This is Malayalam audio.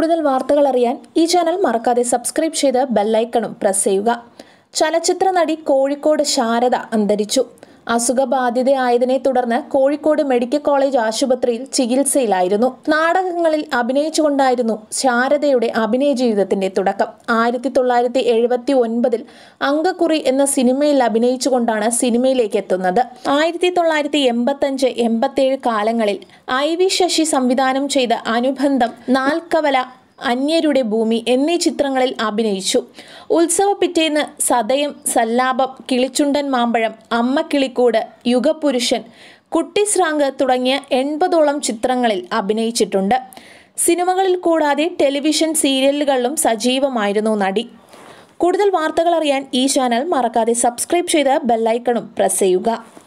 കൂടുതൽ വാർത്തകൾ അറിയാൻ ഈ ചാനൽ മറക്കാതെ സബ്സ്ക്രൈബ് ചെയ്ത് ബെല്ലൈക്കണും പ്രസ് ചെയ്യുക ചലച്ചിത്ര നടി കോഴിക്കോട് ശാരദ അന്തരിച്ചു അസുഖബാധിതയായതിനെ തുടർന്ന് കോഴിക്കോട് മെഡിക്കൽ കോളേജ് ആശുപത്രിയിൽ ചികിത്സയിലായിരുന്നു നാടകങ്ങളിൽ അഭിനയിച്ചുകൊണ്ടായിരുന്നു ശാരദയുടെ അഭിനയ ജീവിതത്തിന്റെ തുടക്കം ആയിരത്തി തൊള്ളായിരത്തി എഴുപത്തി ഒൻപതിൽ അങ്കക്കുറി എന്ന സിനിമയിൽ അഭിനയിച്ചുകൊണ്ടാണ് സിനിമയിലേക്ക് എത്തുന്നത് ആയിരത്തി തൊള്ളായിരത്തി എൺപത്തി ഏഴ് കാലങ്ങളിൽ ഐ വി ശശി സംവിധാനം ചെയ്ത അനുബന്ധം നാൽക്കവല അന്യരുടെ ഭൂമി എന്നീ ചിത്രങ്ങളിൽ അഭിനയിച്ചു ഉത്സവ പിറ്റേന്ന് സതയം സല്ലാപം കിളിച്ചുണ്ടൻ മാമ്പഴം അമ്മ കിളിക്കൂട് യുഗപുരുഷൻ കുട്ടിശ്രാങ്ക് തുടങ്ങിയ എൺപതോളം ചിത്രങ്ങളിൽ അഭിനയിച്ചിട്ടുണ്ട് സിനിമകളിൽ കൂടാതെ ടെലിവിഷൻ സീരിയലുകളിലും സജീവമായിരുന്നു നടി കൂടുതൽ വാർത്തകൾ അറിയാൻ ഈ ചാനൽ മറക്കാതെ സബ്സ്ക്രൈബ് ചെയ്ത് ബെല്ലൈക്കണും പ്രസ് ചെയ്യുക